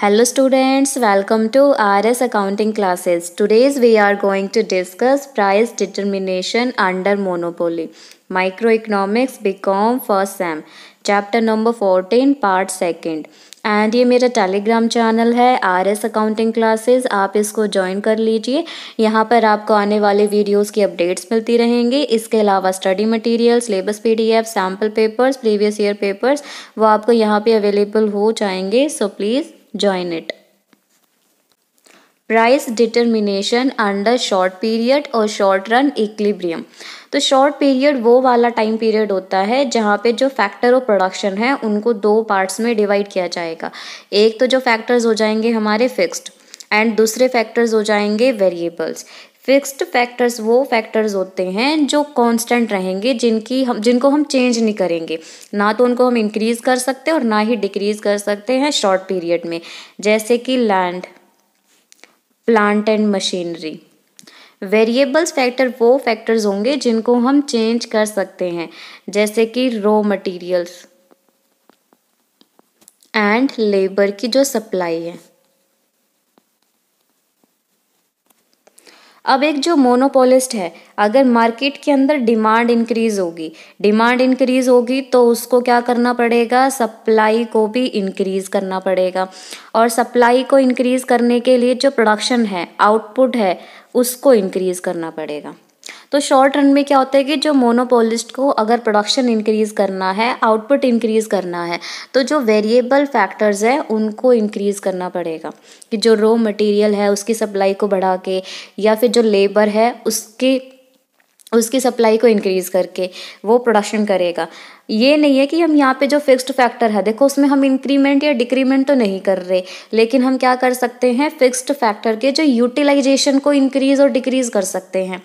Hello students, welcome to RS Accounting classes. Today's we are going to discuss price determination under monopoly. Microeconomics BCom first SEM. Chapter number 14 part second. And ये मेरा Telegram channel है R S accounting classes आप इसको join कर लीजिए यहाँ पर आपको आने वाले वीडियोस की अपडेट्स मिलती रहेंगी इसके अलावा study material syllabus PDF sample papers previous year papers वो आपको यहाँ पे अवेलेबल हो जाएंगे so please join it. Price determination under short period और शॉर्ट रन इक्लिब्रियम तो शॉर्ट पीरियड वो वाला टाइम पीरियड होता है जहाँ पे जो फैक्टर ऑफ प्रोडक्शन है उनको दो पार्ट्स में डिवाइड किया जाएगा एक तो जो फैक्टर्स हो जाएंगे हमारे फिक्स्ड एंड दूसरे फैक्टर्स हो जाएंगे वेरिएबल्स फिक्स्ड फैक्टर्स वो फैक्टर्स होते हैं जो कांस्टेंट रहेंगे जिनकी हम जिनको हम चेंज नहीं करेंगे ना तो उनको हम इंक्रीज़ कर सकते और ना ही डिक्रीज़ कर सकते हैं शॉर्ट पीरियड में जैसे कि land plant and machinery variables factor वो फैक्टर्स होंगे जिनको हम चेंज कर सकते हैं जैसे कि रॉ मटीरियल्स एंड लेबर की जो सप्लाई है अब एक जो मोनोपोलिस्ट है अगर मार्केट के अंदर डिमांड इंक्रीज होगी डिमांड इंक्रीज होगी तो उसको क्या करना पड़ेगा सप्लाई को भी इंक्रीज करना पड़ेगा और सप्लाई को इंक्रीज करने के लिए जो प्रोडक्शन है आउटपुट है उसको इंक्रीज करना पड़ेगा तो शॉर्ट रन में क्या होता है कि जो मोनोपोलिस्ट को अगर प्रोडक्शन इंक्रीज़ करना है आउटपुट इंक्रीज़ करना है तो जो वेरिएबल फैक्टर्स हैं उनको इंक्रीज़ करना पड़ेगा कि जो रॉ मटेरियल है उसकी सप्लाई को बढ़ा के या फिर जो लेबर है उसके उसकी सप्लाई को इंक्रीज़ करके वो प्रोडक्शन करेगा ये नहीं है कि हम यहाँ पे जो फिक्स्ड फैक्टर है देखो उसमें हम इंक्रीमेंट या डिक्रीमेंट तो नहीं कर रहे लेकिन हम क्या कर सकते हैं फिक्स्ड फैक्टर के जो यूटिलाइजेशन को इंक्रीज़ और डिक्रीज़ कर सकते हैं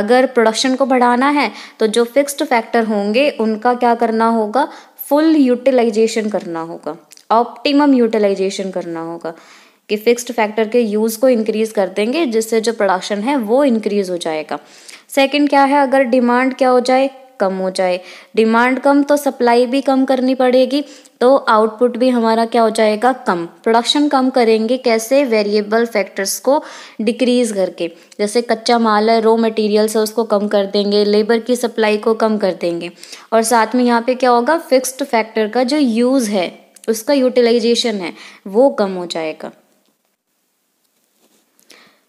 अगर प्रोडक्शन को बढ़ाना है तो जो फिक्स्ड फैक्टर होंगे उनका क्या करना होगा फुल यूटिलाइजेशन करना होगा ऑप्टिमम यूटिलाइजेशन करना होगा कि फिक्स्ड फैक्टर के यूज़ को इंक्रीज़ कर देंगे जिससे जो प्रोडक्शन है वो इंक्रीज़ हो जाएगा सेकंड क्या है अगर डिमांड क्या हो जाए कम हो जाए डिमांड कम तो सप्लाई भी कम करनी पड़ेगी तो आउटपुट भी हमारा क्या हो जाएगा कम प्रोडक्शन कम करेंगे कैसे वेरिएबल फैक्टर्स को डिक्रीज करके जैसे कच्चा माल है रॉ मटेरियल्स है उसको कम कर देंगे लेबर की सप्लाई को कम कर देंगे और साथ में यहाँ पे क्या होगा फिक्स्ड फैक्टर का जो यूज़ है उसका यूटिलाइजेशन है वो कम हो जाएगा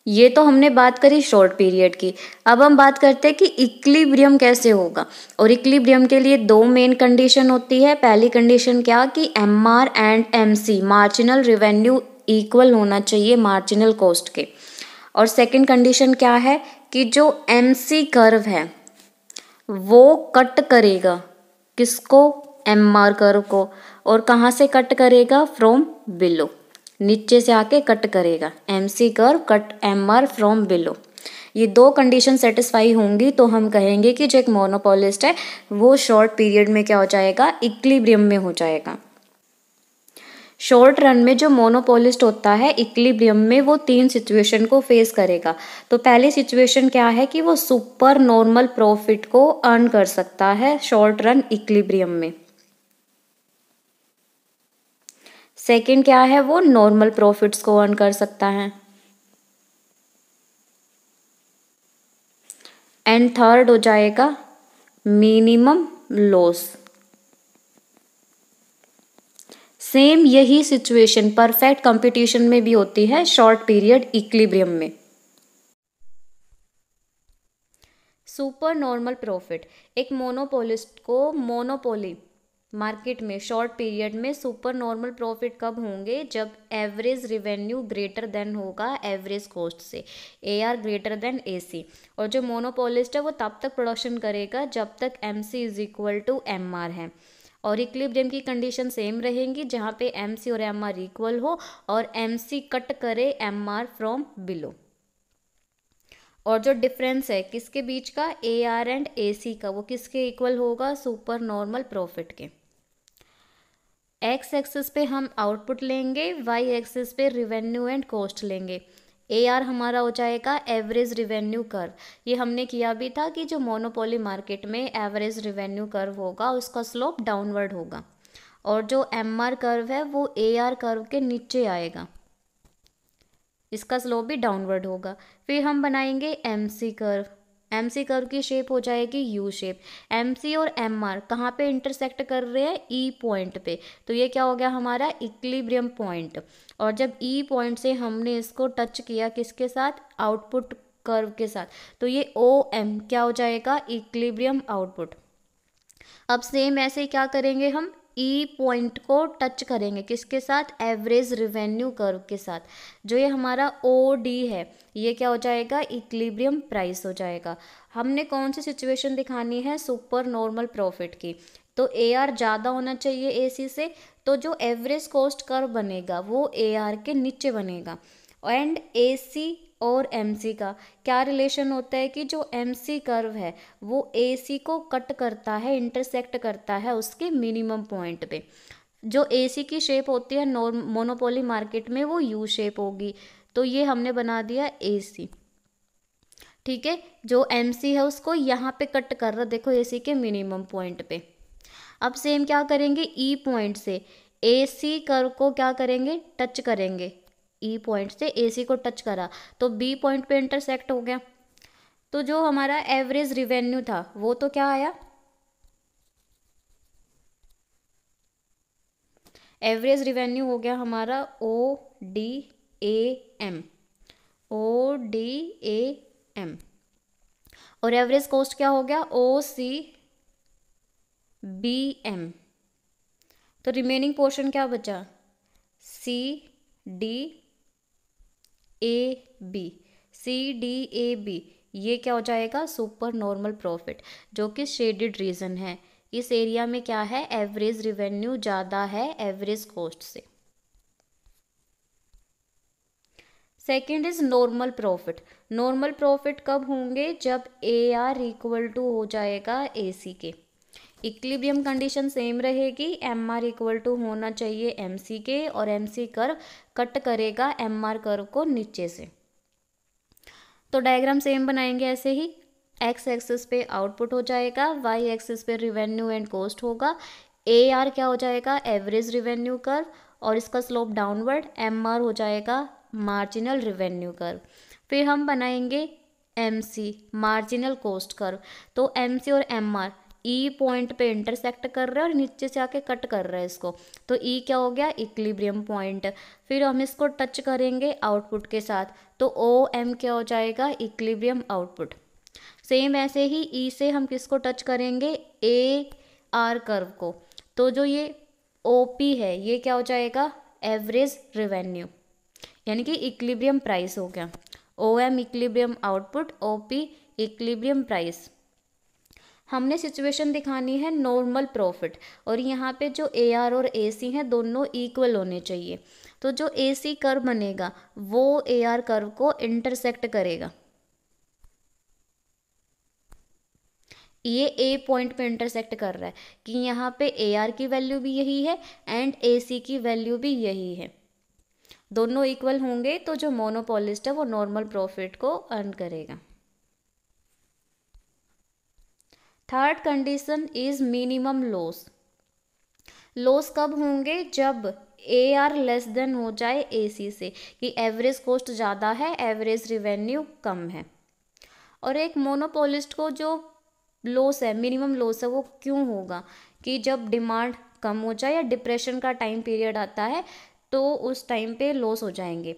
ये तो हमने बात करी शॉर्ट पीरियड की अब हम बात करते हैं कि इक्लिब्रियम कैसे होगा और इक्लिब्रियम के लिए दो मेन कंडीशन होती है पहली कंडीशन क्या कि M R and M C marginal revenue equal होना चाहिए मार्जिनल कॉस्ट के और सेकंड कंडीशन क्या है कि जो एम सी कर्व है वो कट करेगा किसको एम आर कर्व को और कहाँ से कट करेगा फ्रॉम बिलो नीचे से आके कट करेगा M C curve cut M R from below ये दो कंडीशन सेटिस्फाई होंगी तो हम कहेंगे कि जो एक मोनोपोलिस्ट है वो शॉर्ट पीरियड में क्या हो जाएगा इक्लिब्रियम में हो जाएगा शॉर्ट रन में जो मोनोपोलिस्ट होता है इक्लिब्रियम में वो तीन सिचुएशन को फेस करेगा तो पहली सिचुएशन क्या है कि वो सुपर नॉर्मल प्रॉफिट को अर्न कर सकता है शॉर्ट रन इक्लिब्रियम में सेकंड क्या है वो नॉर्मल प्रॉफिट्स को अर्न कर सकता है एंड थर्ड हो जाएगा मिनिमम लॉस सेम यही सिचुएशन परफेक्ट कंपटीशन में भी होती है शॉर्ट पीरियड इक्लिब्रियम में सुपर नॉर्मल प्रॉफिट एक मोनोपोलिस्ट को मोनोपोली मार्केट में शॉर्ट पीरियड में सुपर नॉर्मल प्रॉफिट कब होंगे जब एवरेज रिवेन्यू ग्रेटर देन होगा एवरेज कॉस्ट से A R greater than A C और जो मोनोपोलिस्ट है वो तब तक प्रोडक्शन करेगा जब तक M C is equal to M R है और इक्लिब्रियम की कंडीशन सेम रहेंगी जहाँ पे एम सी और एम आर इक्वल हो और एम सी कट करे एम आर फ्रॉम बिलो और जो डिफरेंस है किसके बीच का ए आर एंड ए सी का वो किसके इक्वल होगा सुपर नॉर्मल प्रॉफिट के एक्स एक्सिस पे हम आउटपुट लेंगे वाई एक्सिस पे रिवेन्यू एंड कॉस्ट लेंगे ए आर हमारा हो जाएगा एवरेज रिवेन्यू कर्व ये हमने किया भी था कि जो मोनोपोली मार्केट में एवरेज रिवेन्यू कर्व होगा उसका स्लोप डाउनवर्ड होगा और जो एम आर कर्व है वो ए आर कर्व के नीचे आएगा इसका स्लोप भी डाउनवर्ड होगा फिर हम बनाएंगे M C curve M C curve की शेप हो जाएगी यू शेप एम सी और एम आर कहाँ पर इंटरसेक्ट कर रहे हैं ई e पॉइंट पे तो ये क्या हो गया हमारा इक्लिब्रियम पॉइंट और जब ई e पॉइंट से हमने इसको टच किया किसके साथ आउटपुट कर्व के साथ तो ये ओ एम क्या हो जाएगा इक्लिब्रियम आउटपुट अब सेम ऐसे क्या करेंगे हम ई e पॉइंट को टच करेंगे किसके साथ एवरेज रिवेन्यू कर्व के साथ जो ये हमारा ओ डी है ये क्या हो जाएगा इक्लिब्रियम प्राइस हो जाएगा हमने कौन सी सिचुएशन दिखानी है सुपर नॉर्मल प्रॉफिट की तो ए आर ज़्यादा होना चाहिए ए सी से तो जो एवरेज कॉस्ट कर्व बनेगा वो ए आर के नीचे बनेगा एंड ए सी और एम सी का क्या रिलेशन होता है कि जो एम सी कर्व है वो ए सी को कट करता है इंटरसेक्ट करता है उसके मिनिमम पॉइंट पे जो ए सी की शेप होती है नॉर्म मोनोपोली मार्केट में वो यू शेप होगी तो ये हमने बना दिया ए सी ठीक है जो एम सी है उसको यहाँ पे कट कर रहा देखो ए सी के मिनिमम पॉइंट पे अब सेम क्या करेंगे ई e पॉइंट से ए सी कर्व को क्या करेंगे टच करेंगे ई e पॉइंट से ए सी को टच करा तो बी पॉइंट पे इंटरसेक्ट हो गया तो जो हमारा एवरेज रिवेन्यू था वो तो क्या आया एवरेज रिवेन्यू हो गया हमारा O D A M O D A M और एवरेज कॉस्ट क्या हो गया ओ सी बी एम तो रिमेनिंग पोर्शन क्या बचा C D A B C D A B ये क्या हो जाएगा सुपर नॉर्मल प्रॉफिट जो कि शेडिड रीजन है इस एरिया में क्या है एवरेज रिवेन्यू ज़्यादा है एवरेज कॉस्ट से second is normal profit normal profit कब होंगे जब ए आर इक्वल टू हो जाएगा ए सी के इक्लिबियम कंडीशन सेम रहेगी एम आर इक्वल टू होना चाहिए एम सी के और एम सी कर कट करेगा एम आर कर को नीचे से तो डायग्राम सेम बनाएंगे ऐसे ही एक्स एक्सिस पे आउटपुट हो जाएगा वाई एक्सिस पे रिवेन्यू एंड कॉस्ट होगा ए आर क्या हो जाएगा एवरेज रिवेन्यू कर और इसका स्लोप डाउनवर्ड एम आर हो जाएगा मार्जिनल रिवेन्यू कर फिर हम बनाएंगे एम सी मार्जिनल कॉस्ट कर तो एम सी और M R E e point पे इंटरसेक्ट कर रहा है और नीचे से आके कट कर रहा है इसको तो ई e क्या हो गया इक्लिब्रियम पॉइंट फिर हम इसको टच करेंगे आउटपुट के साथ तो ओ एम क्या हो जाएगा इक्लिब्रियम आउटपुट सेम ऐसे ही ई e से हम किसको टच करेंगे ए आर कर्व को तो जो ये ओ पी है ये क्या हो जाएगा एवरेज रिवेन्यू यानी कि इक्लिब्रियम प्राइस हो गया O M equilibrium output O P equilibrium price हमने सिचुएशन दिखानी है नॉर्मल प्रॉफिट और यहाँ पे जो ए आर और ए सी हैं दोनों इक्वल होने चाहिए तो जो ए सी कर्व बनेगा वो ए आर कर्व को इंटरसेक्ट करेगा ये ए पॉइंट पे इंटरसेक्ट कर रहा है कि यहाँ पे ए आर की वैल्यू भी यही है एंड ए सी की वैल्यू भी यही है दोनों इक्वल होंगे तो जो मोनोपोलिस्ट है वो नॉर्मल प्रॉफिट को अर्न करेगा third condition is minimum loss loss कब होंगे जब ए आर लेस देन हो जाए ए सी से कि एवरेज कॉस्ट ज़्यादा है एवरेज रिवेन्यू कम है और एक मोनोपोलिस्ट को जो लॉस है मिनिमम लॉस है वो क्यों होगा कि जब डिमांड कम हो जाए या डिप्रेशन का टाइम पीरियड आता है तो उस टाइम पे लॉस हो जाएंगे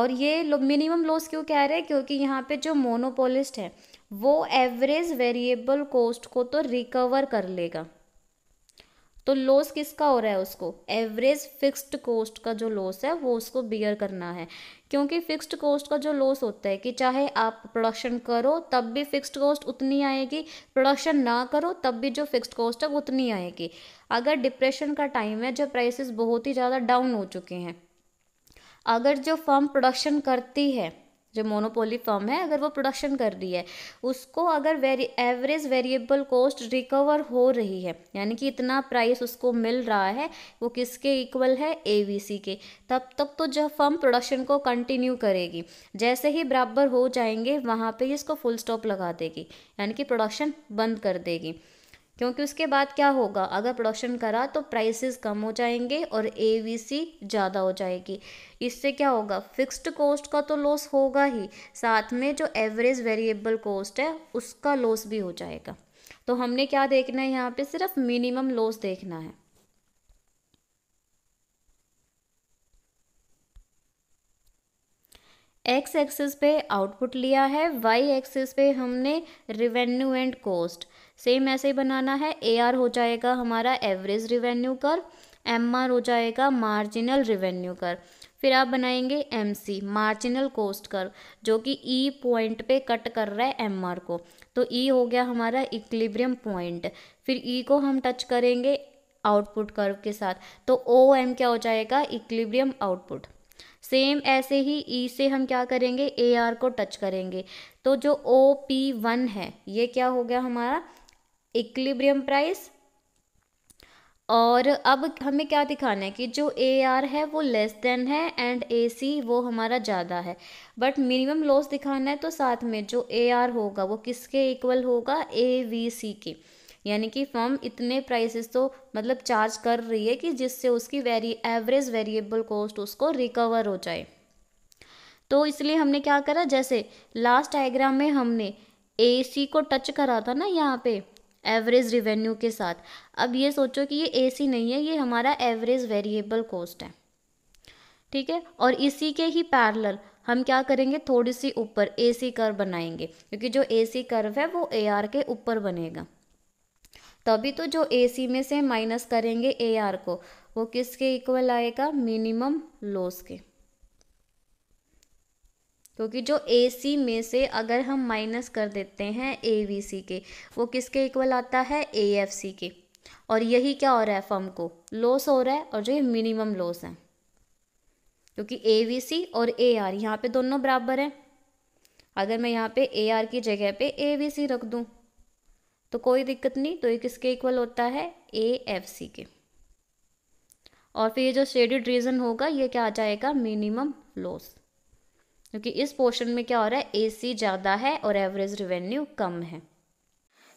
और ये मिनिमम लॉस क्यों कह रहे हैं क्योंकि यहाँ पे जो मोनोपोलिस्ट है वो एवरेज वेरिएबल कॉस्ट को तो रिकवर कर लेगा तो लॉस किसका हो रहा है उसको एवरेज फिक्स्ड कॉस्ट का जो लॉस है वो उसको बियर करना है क्योंकि फिक्स्ड कॉस्ट का जो लॉस होता है कि चाहे आप प्रोडक्शन करो तब भी फिक्स्ड कॉस्ट उतनी आएगी प्रोडक्शन ना करो तब भी जो फिक्स्ड कॉस्ट है वो उतनी आएगी अगर डिप्रेशन का टाइम है जब प्राइसेस बहुत ही ज़्यादा डाउन हो चुके हैं अगर जो फर्म प्रोडक्शन करती है जो मोनोपोली फर्म है अगर वो प्रोडक्शन कर रही है उसको अगर very average variable cost recover हो रही है यानी कि इतना प्राइस उसको मिल रहा है वो किसके इक्वल है सी के तब तक तो जब फर्म प्रोडक्शन को कंटिन्यू करेगी जैसे ही बराबर हो जाएंगे वहाँ पे इसको फुल स्टॉप लगा देगी यानी कि प्रोडक्शन बंद कर देगी क्योंकि उसके बाद क्या होगा अगर प्रोडक्शन करा तो प्राइसेस कम हो जाएंगे और एवीसी ज़्यादा हो जाएगी इससे क्या होगा फिक्स्ड कॉस्ट का तो लॉस होगा ही साथ में जो एवरेज वेरिएबल कॉस्ट है उसका लॉस भी हो जाएगा तो हमने क्या देखना है यहाँ पे सिर्फ मिनिमम लॉस देखना है एक्स एक्सिस पे आउटपुट लिया है वाई एक्सिस पे हमने रिवेन्यू एंड कॉस्ट सेम ऐसे ही बनाना है ए आर हो जाएगा हमारा एवरेज रिवेन्यू कर एम आर हो जाएगा मार्जिनल रिवेन्यू कर फिर आप बनाएंगे एम सी मार्जिनल कोस्ट कर जो कि ई e पॉइंट पे कट कर रहा है एम आर को तो ई e हो गया हमारा इक्लिब्रियम पॉइंट फिर ई e को हम टच करेंगे आउटपुट कर्व के साथ तो ओ एम क्या हो जाएगा इक्लिब्रियम आउटपुट सेम ऐसे ही ई e से हम क्या करेंगे ए आर को टच करेंगे तो जो ओ पी वन है ये क्या हो गया हमारा इक्लिब्रियम प्राइस और अब हमें क्या दिखाना है कि जो ए आर है वो लेस देन है एंड ए सी वो हमारा ज़्यादा है बट मिनिमम लॉस दिखाना है तो साथ में जो ए आर होगा वो किसके इक्वल होगा ए वी सी के यानी कि फर्म इतने प्राइसेस तो मतलब चार्ज कर रही है कि जिससे उसकी वेरी एवरेज वेरिएबल कॉस्ट उसको रिकवर हो जाए तो इसलिए हमने क्या करा जैसे लास्ट डायग्राम में हमने ए सी को टच करा था ना यहाँ पे एवरेज रिवेन्यू के साथ अब ये सोचो कि ये एसी नहीं है ये हमारा एवरेज वेरिएबल कॉस्ट है ठीक है और इसी के ही पैरेलल हम क्या करेंगे थोड़ी सी ऊपर ए सी कर्व बनाएंगे क्योंकि जो ए सी कर्व है वो ए आर के ऊपर बनेगा तभी तो जो ए सी में से माइनस करेंगे ए आर को वो किसके इक्वल आएगा मिनिमम लॉस के क्योंकि जो ए सी में से अगर हम माइनस कर देते हैं ए वी सी के वो किसके इक्वल आता है ए एफ सी के और यही क्या हो रहा है फर्म को लॉस हो रहा है और जो ये मिनिमम लॉस है क्योंकि ए वी सी और ए आर यहाँ पे दोनों बराबर हैं अगर मैं यहाँ पे ए आर की जगह पे ए वी सी रख दूँ तो कोई दिक्कत नहीं तो ये किसके इक्वल होता है ए एफ सी के और फिर ये जो शेडेड रीज़न होगा ये क्या आ जाएगा मिनिमम लॉस क्योंकि इस पोर्शन में क्या हो रहा है एसी ज़्यादा है और एवरेज रिवेन्यू कम है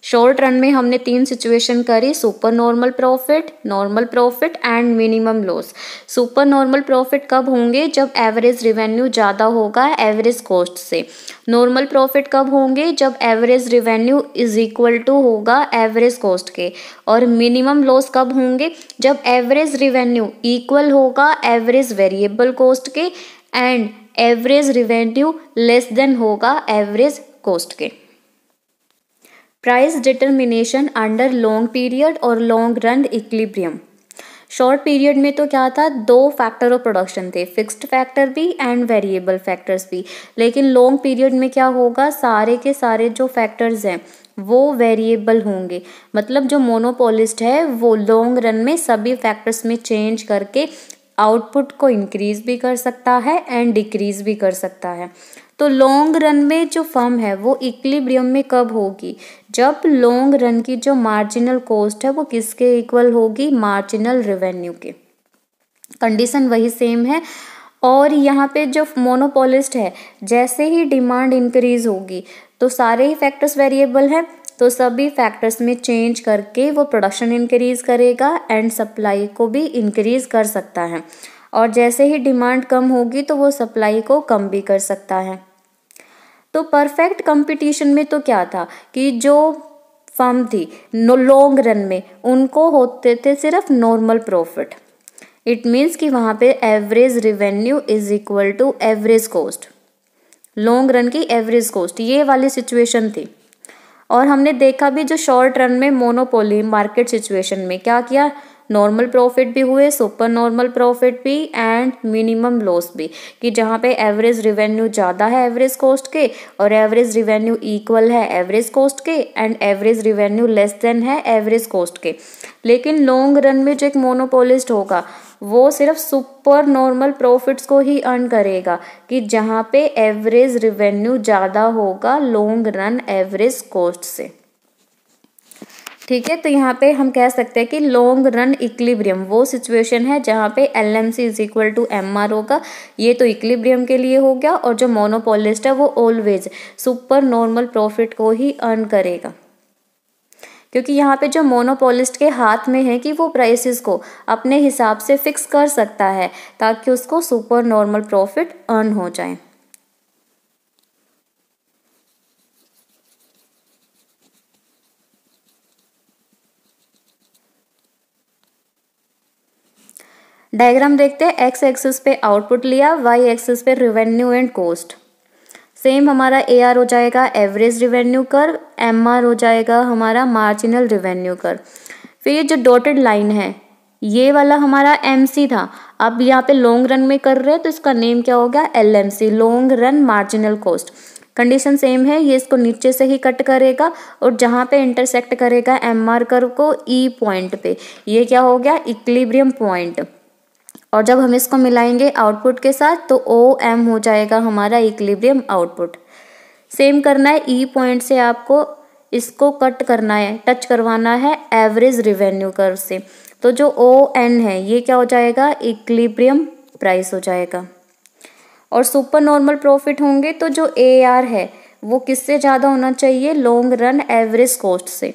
शॉर्ट रन में हमने तीन सिचुएशन करी super normal profit normal profit and minimum loss super normal profit कब होंगे जब एवरेज रिवेन्यू ज़्यादा होगा एवरेज कॉस्ट से नॉर्मल प्रॉफिट कब होंगे जब average revenue is equal to होगा एवरेज कॉस्ट के और मिनिमम लॉस कब होंगे जब एवरेज रिवेन्यू इक्वल होगा एवरेज वेरिएबल कॉस्ट के and average revenue less than होगा एवरेज कॉस्ट के price determination under long period और long run equilibrium short period में तो क्या था दो फैक्टर ऑफ प्रोडक्शन थे फिक्स्ड फैक्टर भी एंड वेरिएबल फैक्टर्स भी लेकिन लॉन्ग पीरियड में क्या होगा सारे के सारे जो फैक्टर्स हैं वो वेरिएबल होंगे मतलब जो मोनोपोलिस्ट है वो लॉन्ग रन में सभी फैक्टर्स में चेंज करके आउटपुट को इंक्रीज भी कर सकता है एंड डिक्रीज भी कर सकता है तो लॉन्ग रन में जो फर्म है वो इक्लिब्रियम में कब होगी जब लॉन्ग रन की जो मार्जिनल कॉस्ट है वो किसके इक्वल होगी मार्जिनल रेवेन्यू के कंडीशन वही सेम है और यहाँ पे जो मोनोपोलिस्ट है जैसे ही डिमांड इंक्रीज होगी तो सारे ही फैक्टर्स वेरिएबल हैं तो सभी फैक्टर्स में चेंज करके वो प्रोडक्शन इंक्रीज करेगा एंड सप्लाई को भी इंक्रीज कर सकता है और जैसे ही डिमांड कम होगी तो वो सप्लाई को कम भी कर सकता है तो परफेक्ट कंपटीशन में तो क्या था कि जो फर्म थी लॉन्ग रन में उनको होते थे सिर्फ नॉर्मल प्रॉफिट इट मीन्स कि वहाँ पे average revenue is equal to average cost long run की एवरेज कॉस्ट ये वाली सिचुएशन थी और हमने देखा भी जो शॉर्ट रन में मोनोपोली मार्केट सिचुएशन में क्या किया नॉर्मल प्रॉफिट भी हुए सुपर नॉर्मल प्रॉफिट भी एंड मिनिमम लॉस भी कि जहाँ पे एवरेज रिवेन्यू ज़्यादा है एवरेज कॉस्ट के और एवरेज रिवेन्यू इक्वल है एवरेज कॉस्ट के and average revenue less than है एवरेज कॉस्ट के लेकिन लॉन्ग रन में जो एक मोनोपोलिस्ट होगा वो सिर्फ सुपर नॉर्मल प्रॉफिट्स को ही अर्न करेगा कि जहाँ पे एवरेज रिवेन्यू ज़्यादा होगा लॉन्ग रन एवरेज कॉस्ट से ठीक है तो यहाँ पे हम कह सकते हैं कि लॉन्ग रन इक्लिब्रियम वो सिचुएशन है जहाँ पे L M C is equal to M R होगा ये तो इक्लिब्रियम के लिए हो गया और जो मोनोपोलिस्ट है वो ऑलवेज सुपर नॉर्मल प्रॉफिट को ही अर्न करेगा क्योंकि यहाँ पे जो मोनोपोलिस्ट के हाथ में है कि वो प्राइसेस को अपने हिसाब से फिक्स कर सकता है ताकि उसको सुपर नॉर्मल प्रॉफिट अर्न हो जाए डायग्राम देखते हैं एक्स एक्सिस पे आउटपुट लिया वाई एक्सिस पे रिवेन्यू एंड कॉस्ट सेम हमारा ए आर हो जाएगा एवरेज रिवेन्यू कर एम आर हो जाएगा हमारा मार्जिनल रिवेन्यू कर फिर ये जो डॉटेड लाइन है ये वाला हमारा एम सी था अब यहाँ पे लॉन्ग रन में कर रहे हैं तो इसका नेम क्या हो गया L M C long run marginal cost condition same है ये इसको नीचे से ही कट करेगा और जहाँ पे इंटरसेक्ट करेगा एम आर कर को ई e पॉइंट पे ये क्या हो गया इक्लिब्रियम पॉइंट और जब हम इसको मिलाएंगे आउटपुट के साथ तो ओ एम हो जाएगा हमारा इक्लिब्रियम आउटपुट सेम करना है ई e पॉइंट से आपको इसको कट करना है टच करवाना है एवरेज रिवेन्यू कर से तो जो ओ एन है ये क्या हो जाएगा इक्लिब्रियम प्राइस हो जाएगा और सुपर नॉर्मल प्रॉफिट होंगे तो जो ए आर है वो किससे ज़्यादा होना चाहिए लॉन्ग रन एवरेज कॉस्ट से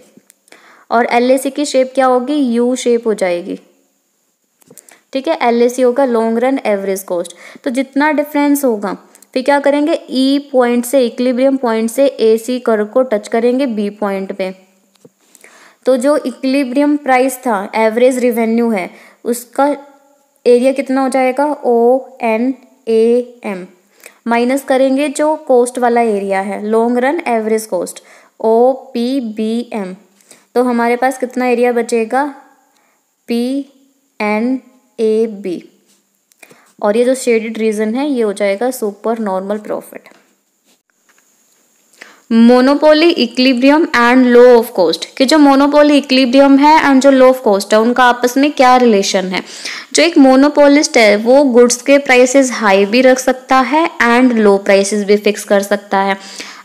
और एल की शेप क्या होगी यू शेप हो जाएगी ठीक है एल e होगा लॉन्ग रन एवरेज कॉस्ट तो जितना डिफरेंस होगा फिर क्या करेंगे ई e पॉइंट से इक्लिब्रियम पॉइंट से ए सी कर को टच करेंगे बी पॉइंट पे तो जो इक्लिब्रियम प्राइस था एवरेज रिवेन्यू है उसका एरिया कितना हो जाएगा O N A M minus करेंगे जो कोस्ट वाला एरिया है long run average cost O P B M तो हमारे पास कितना एरिया बचेगा पी एन ए बी और ये जो शेडेड रीजन है ये हो जाएगा super normal profit monopoly equilibrium and law of cost कि जो मोनोपोली इक्लिब्रियम है एंड जो लो ऑफ कॉस्ट है उनका आपस में क्या रिलेशन है जो एक मोनोपोलिस्ट है वो गुड्स के प्राइसेस हाई भी रख सकता है एंड लो प्राइसेस भी फिक्स कर सकता है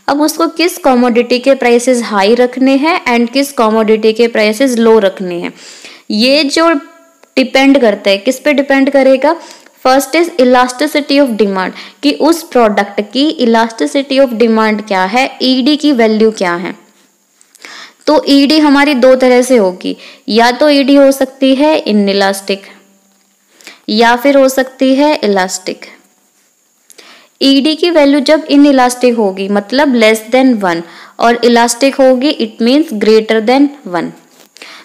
अब उसको किस कॉमोडिटी के प्राइसेस हाई रखने हैं एंड किस कॉमोडिटी के प्राइसेस लो रखने हैं ये जो डिपेंड करता है किस पे डिपेंड करेगा first is elasticity of demand कि उस प्रोडक्ट की इलास्टिसिटी ऑफ डिमांड क्या है ईडी e की वैल्यू क्या है तो ईडी e हमारी दो तरह से होगी या तो ईडी e हो सकती है इन इलास्टिक या फिर हो सकती है इलास्टिक ईडी की वैल्यू जब इन इलास्टिक होगी मतलब लेस देन वन और इलास्टिक होगी it means greater than one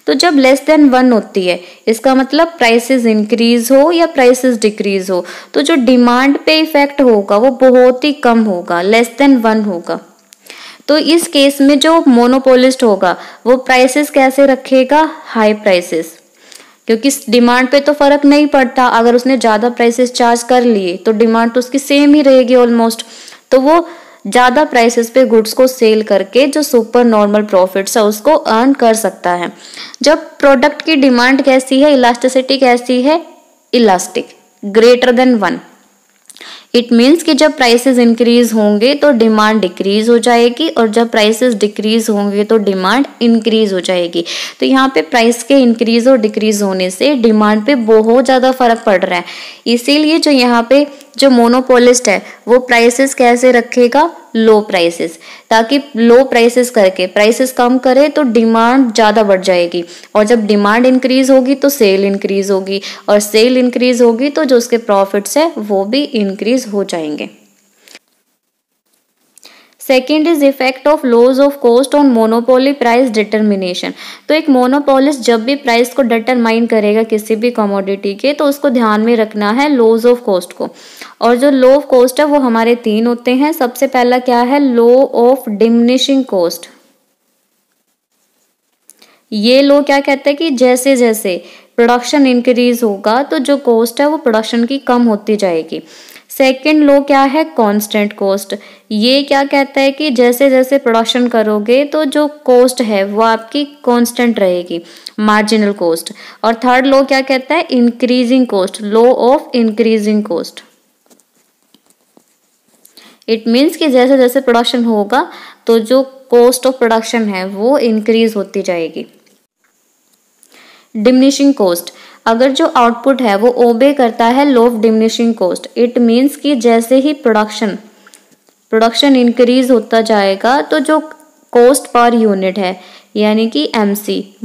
तो जब लेस देन वन होती है इसका मतलब प्राइसेस इंक्रीज हो या प्राइसेस डिक्रीज हो तो जो डिमांड पे इफेक्ट होगा वो बहुत ही कम होगा लेस देन वन होगा तो इस केस में जो मोनोपोलिस्ट होगा वो प्राइसेस कैसे रखेगा हाई प्राइसेस क्योंकि डिमांड पे तो फर्क नहीं पड़ता अगर उसने ज़्यादा प्राइसेस चार्ज कर लिए तो डिमांड तो उसकी सेम ही रहेगी ऑलमोस्ट तो वो ज़्यादा प्राइसेस पे गुड्स को सेल करके जो सुपर नॉर्मल प्रॉफिट्स है उसको अर्न कर सकता है जब प्रोडक्ट की डिमांड कैसी है इलास्टिसिटी कैसी है elastic greater than one it means कि जब प्राइसेस इंक्रीज होंगे तो डिमांड डिक्रीज हो जाएगी और जब प्राइसेस डिक्रीज होंगे तो डिमांड इंक्रीज हो जाएगी तो यहाँ पे प्राइस के इंक्रीज और डिक्रीज होने से डिमांड पे बहुत ज़्यादा फर्क पड़ रहा है इसीलिए जो यहाँ पे जो मोनोपोलिस्ट है वो प्राइसेस कैसे रखेगा लो प्राइसेस ताकि लो प्राइसेस करके प्राइसेस कम करे तो डिमांड ज़्यादा बढ़ जाएगी और जब डिमांड इंक्रीज होगी तो सेल इंक्रीज होगी और सेल इंक्रीज होगी तो जो उसके प्रॉफिट्स है वो भी इंक्रीज इंक्रीज हो जाएंगे second is effect of laws of cost on monopoly price determination तो एक मोनोपोलिस जब भी प्राइस को डिटरमाइन करेगा किसी भी कमोडिटी के तो उसको ध्यान में रखना है लॉज ऑफ कॉस्ट को और जो लो ऑफ कॉस्ट है वो हमारे तीन होते हैं सबसे पहला क्या है लो ऑफ डिमिनिशिंग कॉस्ट ये लो क्या कहते हैं कि जैसे जैसे प्रोडक्शन इंक्रीज होगा तो जो कॉस्ट है वो प्रोडक्शन की कम होती जाएगी सेकेंड लो क्या है कॉन्स्टेंट कॉस्ट ये क्या कहता है कि जैसे जैसे प्रोडक्शन करोगे तो जो कॉस्ट है वो आपकी कॉन्स्टेंट रहेगी मार्जिनल कॉस्ट और थर्ड लो क्या कहता है increasing cost law of increasing cost it means कि जैसे जैसे प्रोडक्शन होगा तो जो कॉस्ट ऑफ प्रोडक्शन है वो इंक्रीज होती जाएगी डिमिनिशिंग कॉस्ट अगर जो आउटपुट है वो ओबे करता है law diminishing cost it means कि जैसे ही प्रोडक्शन प्रोडक्शन इंक्रीज होता जाएगा तो जो कॉस्ट पर यूनिट है यानी कि एम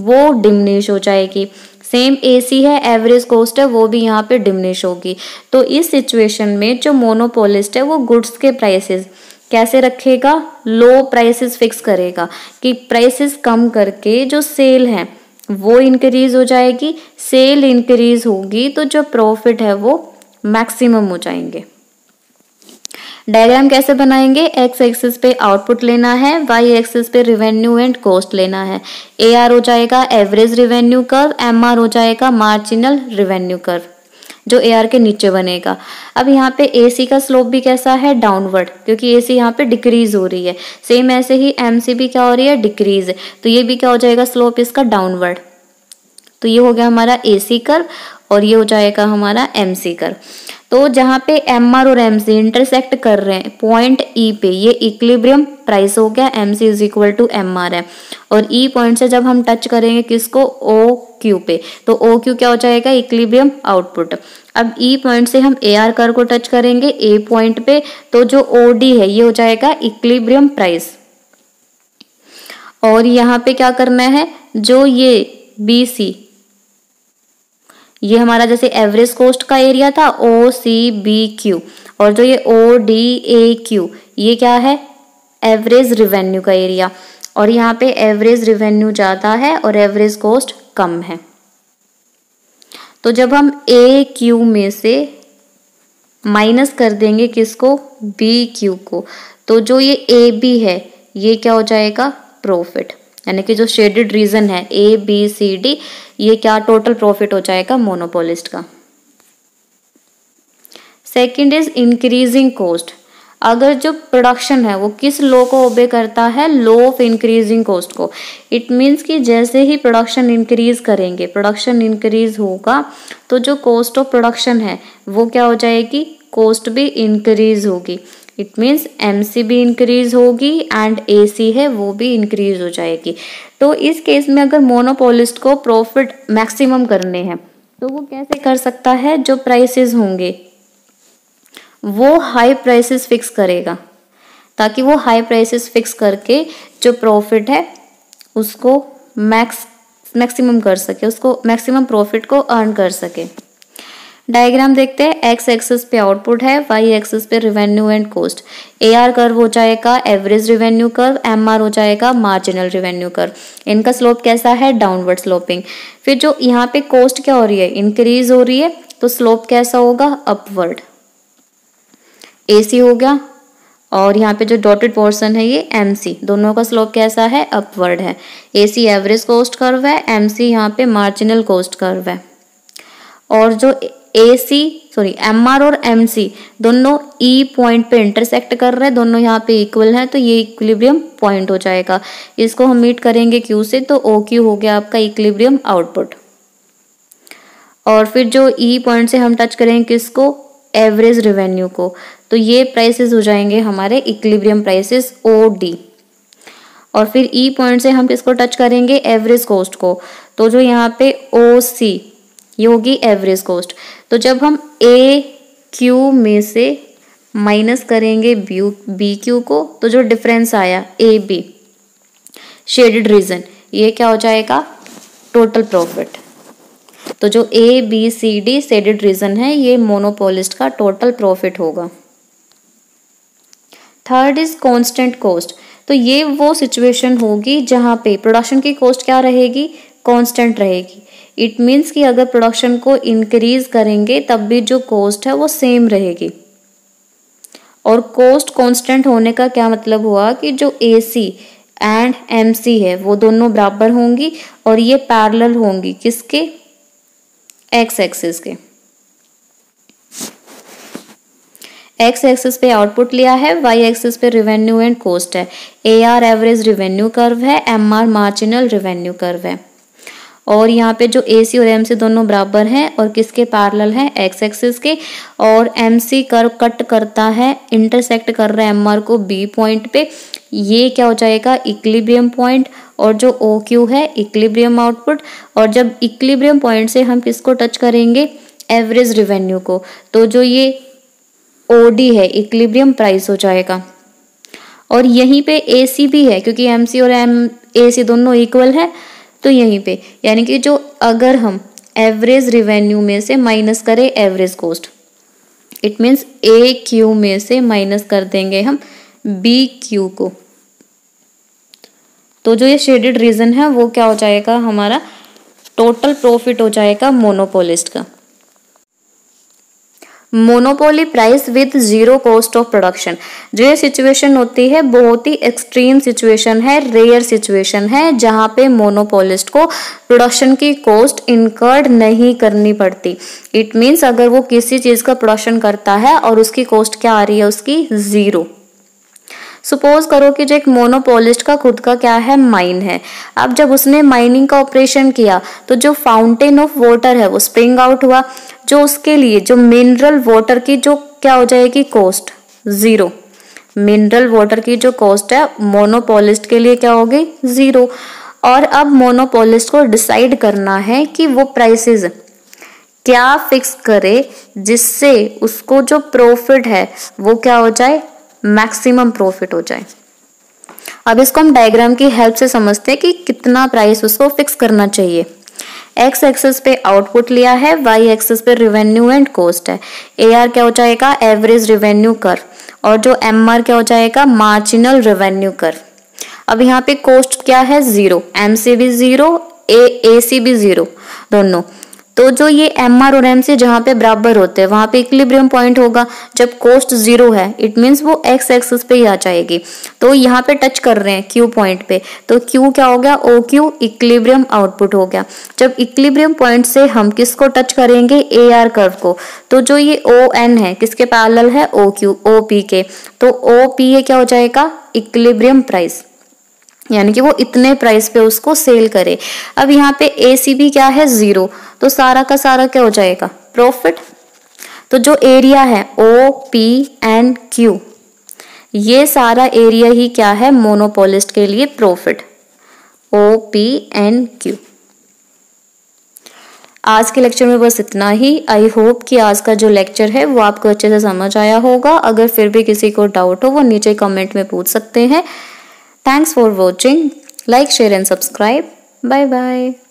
वो डिमिनिश हो जाएगी सेम ए सी है एवरेज कॉस्ट है वो भी यहाँ पे डिमिनिश होगी तो इस सिचुएशन में जो मोनोपोलिस्ट है वो गुड्स के प्राइसेस कैसे रखेगा लो प्राइसेस फिक्स करेगा कि प्राइसेस कम करके जो सेल है वो इंक्रीज हो जाएगी सेल इंक्रीज होगी तो जो प्रॉफिट है वो मैक्सिमम हो जाएंगे डायग्राम कैसे बनाएंगे एक्स एक्सिस पे आउटपुट लेना है वाई एक्सिस पे रिवेन्यू एंड कॉस्ट लेना है ए आर हो जाएगा average revenue curve M R हो जाएगा मार्जिनल रिवेन्यू कर्व जो ए के नीचे बनेगा अब यहाँ पे ए का स्लोप भी कैसा है डाउनवर्ड क्योंकि ए सी यहाँ पे डिक्रीज हो रही है सेम ऐसे ही एम भी क्या हो रही है डिक्रीज तो ये भी क्या हो जाएगा स्लोप इसका डाउनवर्ड तो ये हो गया हमारा ए सी कर और ये हो जाएगा हमारा एम सी कर्व तो जहां पे एम आर और एम सी इंटरसेक्ट कर रहे हैं पॉइंट ई e पे ये इक्लिब्रियम प्राइस हो गया M C is equal to M R है और ई e पॉइंट से जब हम टच करेंगे किसको ओ क्यू पे तो ओ क्यू क्या हो जाएगा इक्लिब्रियम आउटपुट अब ई e पॉइंट से हम ए आर कर को टच करेंगे ए पॉइंट पे तो जो ओ डी है ये हो जाएगा इक्लिब्रियम प्राइस और यहाँ पे क्या करना है जो ये बी सी ये हमारा जैसे एवरेज कोस्ट का एरिया था ओ सी बी क्यू और जो ये ओ डी ए क्यू ये क्या है एवरेज रिवेन्यू का एरिया और यहाँ पे एवरेज रिवेन्यू ज़्यादा है और एवरेज कोस्ट कम है तो जब हम ए क्यू में से माइनस कर देंगे किसको बी क्यू को तो जो ये ए बी है ये क्या हो जाएगा प्रॉफिट यानी कि जो शेडेड रीजन है ए बी सी डी ये क्या टोटल प्रॉफिट हो जाएगा मोनोपोलिस्ट का सेकेंड इज इंक्रीजिंग कॉस्ट अगर जो प्रोडक्शन है वो किस लो को ओबे करता है लो ऑफ इंक्रीजिंग कॉस्ट को इट मींस कि जैसे ही प्रोडक्शन इंक्रीज करेंगे प्रोडक्शन इंक्रीज होगा तो जो कॉस्ट ऑफ प्रोडक्शन है वो क्या हो जाएगी कॉस्ट भी इंक्रीज होगी इट मीन्स एम भी इंक्रीज होगी एंड ए है वो भी इंक्रीज हो जाएगी तो इस केस में अगर मोनोपोलिस्ट को प्रॉफिट मैक्सिमम करने हैं तो वो कैसे कर सकता है जो प्राइसेस होंगे वो हाई प्राइसेस फिक्स करेगा ताकि वो हाई प्राइसेस फिक्स करके जो प्रॉफिट है उसको मैक्स मैक्सिमम कर सके उसको मैक्सिमम प्रॉफिट को अर्न कर सके डायग्राम देखते हैं एक्स एक्सिस पे आउटपुट है वाई एक्सिस पे revenue and cost A R curve हो जाएगा average revenue curve M R हो जाएगा मार्जिनल रिवेन्यू कर्व इनका स्लोप कैसा है डाउनवर्ड स्लोपिंग फिर जो यहाँ पे कोस्ट क्या हो रही है इंक्रीज हो रही है तो स्लोप कैसा होगा अपवर्ड ए सी हो गया और यहाँ पे जो डॉटेड पोर्शन है ये एम सी दोनों का स्लोप कैसा है अपवर्ड है A C average cost curve है एम सी यहाँ पे मार्जिनल कोस्ट कर्व है और जो A C sorry M R और एम सी दोनों ई e पॉइंट पे इंटरसेक्ट कर रहे हैं दोनों यहाँ पे इक्वल है तो ये इक्विलिब्रियम पॉइंट हो जाएगा इसको हम मीट करेंगे क्यू से तो ओ क्यू हो गया आपका इक्विलिब्रियम आउटपुट और फिर जो ई e पॉइंट से हम टच करेंगे किसको एवरेज रेवेन्यू को तो ये प्राइसेस हो जाएंगे हमारे इक्विलिब्रियम प्राइसेस ओ डी और फिर ई e पॉइंट से हम किसको टच करेंगे एवरेज कॉस्ट को तो जो यहाँ पे ओ सी ये होगी एवरेज कॉस्ट तो जब हम ए क्यू में से माइनस करेंगे बी बी क्यू को तो जो डिफरेंस आया ए बी शेडेड रीजन ये क्या हो जाएगा टोटल प्रॉफिट तो जो A B C D shaded region है ये मोनोपोलिस्ट का टोटल प्रॉफिट होगा थर्ड इज कांस्टेंट कॉस्ट तो ये वो सिचुएशन होगी जहां पे प्रोडक्शन की कॉस्ट क्या रहेगी कांस्टेंट रहेगी इट मीन्स कि अगर प्रोडक्शन को इंक्रीज करेंगे तब भी जो कॉस्ट है वो सेम रहेगी और कॉस्ट कांस्टेंट होने का क्या मतलब हुआ कि जो ए सी एंड एम सी है वो दोनों बराबर होंगी और ये पैरल होंगी किसके एक्स एक्सिस के एक्स एक्सिस पे आउटपुट लिया है वाई एक्सिस पे रिवेन्यू एंड कॉस्ट है A R average revenue curve है M R marginal revenue curve है और यहाँ पे जो ए सी और एम सी दोनों बराबर हैं और किसके पार्लल हैं एक्स एक्सिस के और एम सी कर कट करता है इंटरसेक्ट कर रहा है एम आर को बी पॉइंट पे ये क्या हो जाएगा इक्लिब्रियम पॉइंट और जो ओ क्यू है इक्लिब्रियम आउटपुट और जब इक्लिब्रियम पॉइंट से हम किसको टच करेंगे एवरेज रिवेन्यू को तो जो ये ओ डी है इक्लिब्रियम प्राइस हो जाएगा और यहीं पे ए सी भी है क्योंकि एम सी और एम ए सी दोनों इक्वल है तो यहीं पे यानी कि जो अगर हम एवरेज रिवेन्यू में से माइनस करें average cost it means A Q में से माइनस कर देंगे हम बी क्यू को तो जो ये शेडेड रीजन है वो क्या हो जाएगा हमारा टोटल प्रॉफिट हो जाएगा मोनोपोलिस्ट का monopoly price with zero cost of production जो ये सिचुएशन होती है बहुत ही एक्सट्रीम सिचुएशन है रेयर सिचुएशन है जहाँ पे मोनोपोलिस्ट को प्रोडक्शन की कॉस्ट इनकर्ड नहीं करनी पड़ती इट मीन्स अगर वो किसी चीज़ का प्रोडक्शन करता है और उसकी कॉस्ट क्या आ रही है उसकी ज़ीरो सपोज करो कि जो एक मोनोपोलिस्ट का खुद का क्या है माइन है अब जब उसने माइनिंग का ऑपरेशन किया तो जो फाउंटेन ऑफ वाटर है वो स्प्रिंग आउट हुआ जो उसके लिए जो मिनरल वाटर की जो क्या हो जाएगी कॉस्ट ज़ीरो मिनरल वाटर की जो कॉस्ट है मोनोपोलिस्ट के लिए क्या होगी ज़ीरो और अब मोनोपोलिस्ट को डिसाइड करना है कि वो प्राइसेस क्या फिक्स करे जिससे उसको जो प्रॉफिट है वो क्या हो जाए मैक्सिमम प्रॉफिट हो जाए अब इसको हम डायग्राम की हेल्प से समझते हैं कि कितना प्राइस उसको फिक्स करना चाहिए एक्स एक्सेस पे आउटपुट लिया है वाई एक्सेस पे रिवेन्यू एंड कॉस्ट है ए आर क्या हो जाएगा एवरेज रिवेन्यू कर और जो एम आर क्या हो जाएगा मार्जिनल रिवेन्यू कर अब यहाँ पे कॉस्ट क्या है ज़ीरो एम सी भी ज़ीरो ए ए सी भी ज़ीरो दोनों तो जो ये एम आर और एम सी जहाँ पे बराबर होते हैं वहां पे इक्लिब्रियम पॉइंट होगा जब कोस्ट जीरो है इट मीन्स वो एक्स एक्सिस पे ही आ जाएगी तो यहाँ पे टच कर रहे हैं क्यू पॉइंट पे तो क्यू क्या हो गया ओ क्यू इक्लिब्रियम आउटपुट हो गया जब इक्लिब्रियम पॉइंट से हम किसको टच करेंगे ए आर कर्व को तो जो ये ओ एन है किसके पैरल है ओ क्यू ओ पी के तो ओ पी ये क्या हो जाएगा इक्लिब्रियम प्राइस यानी कि वो इतने प्राइस पे उसको सेल करे अब यहाँ पे ए सी बी क्या है ज़ीरो तो सारा का सारा क्या हो जाएगा प्रॉफिट तो जो एरिया है ओ पी एंड क्यू ये सारा एरिया ही क्या है मोनोपोलिस्ट के लिए profit O P and Q आज के लेक्चर में बस इतना ही आई होप कि आज का जो लेक्चर है वो आपको अच्छे से समझ आया होगा अगर फिर भी किसी को डाउट हो वो नीचे कमेंट में पूछ सकते हैं Thanks for watching. Like, share and subscribe. Bye bye.